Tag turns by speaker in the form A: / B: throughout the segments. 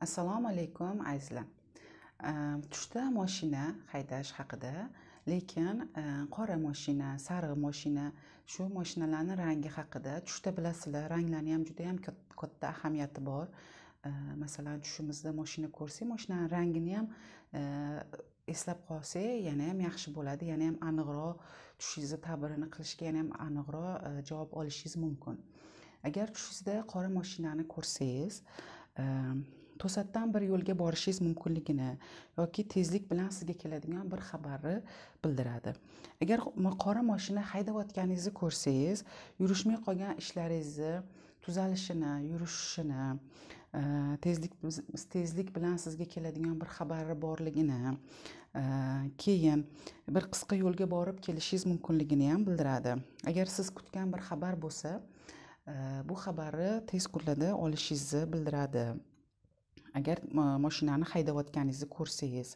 A: assalomu alaykum azizlar ehm, tushda moshina haydash haqida lekin ehm, qora moshina sariq moshina shu moshinalarni rangi haqida tushda bilasizlar ranglarni ham juda yam katta ahamiyati bor ehm, masalan tushimizda moshina ko'rsak moshinani rangini ham eslab qolsak yana ham yaxshi bo'ladi yana ham aniqroq tushingizni ta'birini qilishga yana ham aniqroq javob olishingiz mumkin agar tushingizda qora moshinani ko'rsangiz to'satdan bir yo'lga borishingiz mumkinligini yoki tezlik bilan sizga keladigan bir xabarni bildiradi agar qora moshina haydayotganingizni ko'rsangiz yurishmay qolgan ishlaringizni tuzalishini yurishishini e, tezlik tezlik bilan sizga keladigan bir xabari borligini e, keyin bir qisqa yo'lga borib kelishingiz mumkinligini ham bildiradi agar siz kutgan bir xabar bo'lsa e, bu xabarni tez kunlarda olishingizni bildiradi agar moshinani haydavotganingizni ko'rsangiz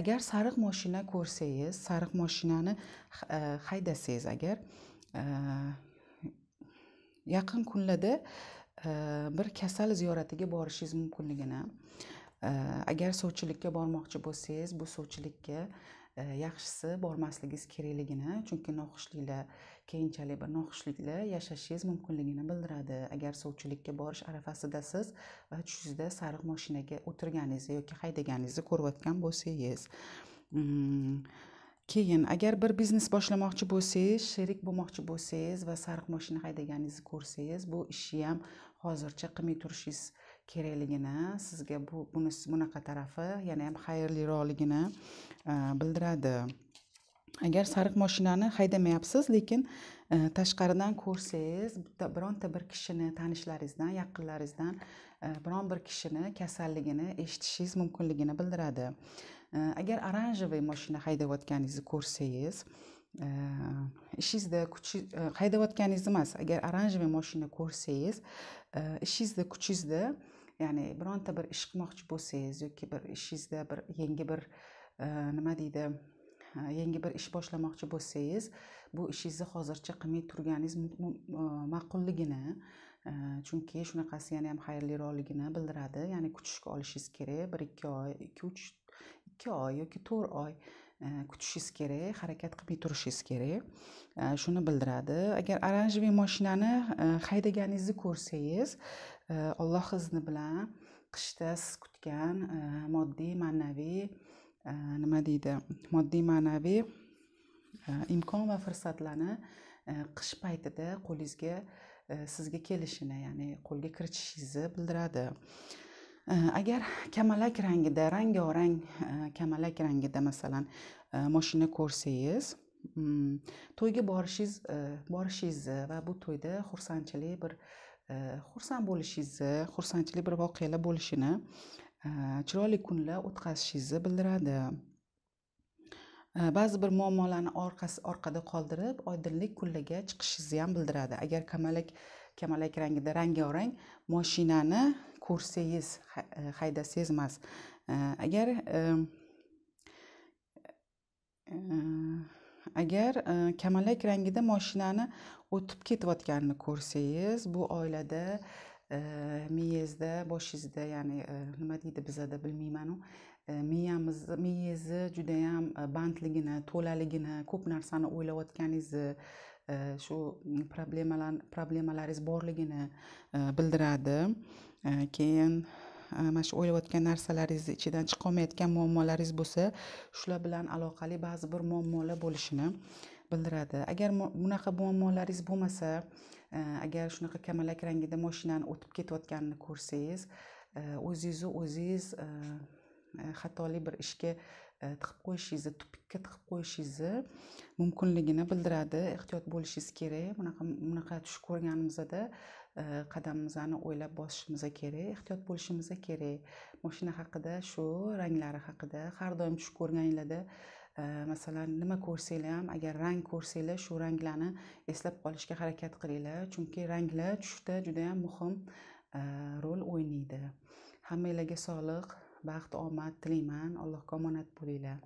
A: agar sariq moshina ko'rsangiz sariq moshinani e, haydasangiz agar e, yaqin kunlarda e, bir kasal ziyoratiga borishingiz mumkinligini agar sovchilikka bormoqchi bo'lsangiz bu sovchilikka yaxshisi bormasligingiz kerakligini chunki noxushliklar keyinchalik bir noxushliklar yashashingiz mumkinligini bildiradi agar sovchilikka borish arafasida siz e, tushingizda sariq moshinaga o'tirganingizni yoki haydaganingizni ko'rayotgan bo'lsangiz mm, keyin agar bir biznes boshlamoqchi bo'lsangiz sherik bo'lmoqchi bo'lsangiz va sariq moshina haydaganingizni ko'rsangiz bu ishni ham hozircha qilmay turishingiz kerakligini sizga bu bunisi bunaqa tarafi yana ham xayrliroqligini Э, bildiradi agar sariq mashinani haydamayapsiz lekin e, tashqaridan ko'rsangiz bironta bir kishini tanishlaringizdan yaqinlaringizdan e, biron bir kishini kasalligini eshitishingiz mumkinligini bildiradi e, agar оранжевый mashina haydayotganingizni ko'rsangiz ishingizda kuch haydayotganingizni emas agar оранжевый mashina ko'rsangiz ishingizda kuchingizda ya'ni bironta bir ish qilmoqchi bo'lsangiz yoki bir ishingizda bir yangi bir Э, nima deydi э, yangi bir ish boshlamoqchi bo'lsangiz bu ishingizni hozircha qilmay turganingiz ma'qulligini e, chunki shunaqasi yana ham xayrliroqligini bildiradi ya'ni kutishga olishingiz kerak bir ikki oy ikki uch ikki oy yoki to'rt oy e, kutishingiz kerak harakat qilmay turishingiz kerak e, shuni bildiradi agar оранжевый mashinani haydaganingizni ko'rsangiz alloh izni bilan qishda siz kutgan moddiy ma'naviy nima deydi moddiy ma'naviy imkon va fursatlarni qish paytida qo'lingizga sizga kelishini ya'ni qo'lga kiritishingizni bildiradi agar kamalak rangida rangorang kamalak rangida masalan moshina ko'rsangiz to'yga borishingiz borishingizni va bu to'yda xursandchilik bir xursand bo'lishingizni xursandchilik bir voqealar bo'lishini Э, chiroyli kunlar o'tkazishingizni bildiradi э, ba'zi bir muammolarni orqasi orqada qoldirib oydinlik kunlarga chiqishingizni ham bildiradi agar kamalak kamalak rangida rangorang moshinani ko'rsangiz e, haydasangiz emas э, agar agar kamalak rangida moshinani o'tib ketayotganini ko'rsangiz bu oilada miyezda boshingizda ya'ni nima deydi bizada bilmaymanu miyamiz miyangizni judayam bandligini to'laligini ko'p narsani o'ylayotganingizni shu problemalar problemalaringiz borligini bildiradi keyin mana shu o'ylayotgan narsalaringizni ichidan chiqolmayotgan muammolaringiz bo'lsa shular bilan aloqali ba'zi bir muammolar bo'lishini bildiradi agar bunaqa muammolaringiz bo'lmasa e, agar shunaqa kamalak rangida moshinani o'tib ketayotganini ko'rsangiz e, o'zingizni o'zingiz e, xatoli bir ishga tiqib qo'yishingizni tupikka tiqib qo'yishingizni mumkinligini bildiradi ehtiyot bo'lishingiz kerak bunaqa bunaqa tush ko'rganimizda qadamimizni o'ylab bosishimiz kerak ehtiyot bo'lishimiz kerak moshina haqida shu ranglari haqida har doim tush ko'rganinglarda masalan nima ko'rsanglar ham agar rang ko'rsanglar shu ranglarni eslab qolishga harakat qilinglar chunki ranglar tushda juda ham muhim rol o'ynaydi hammanglarga sog'lik baxt omad tilayman allohga omonat bo'linglar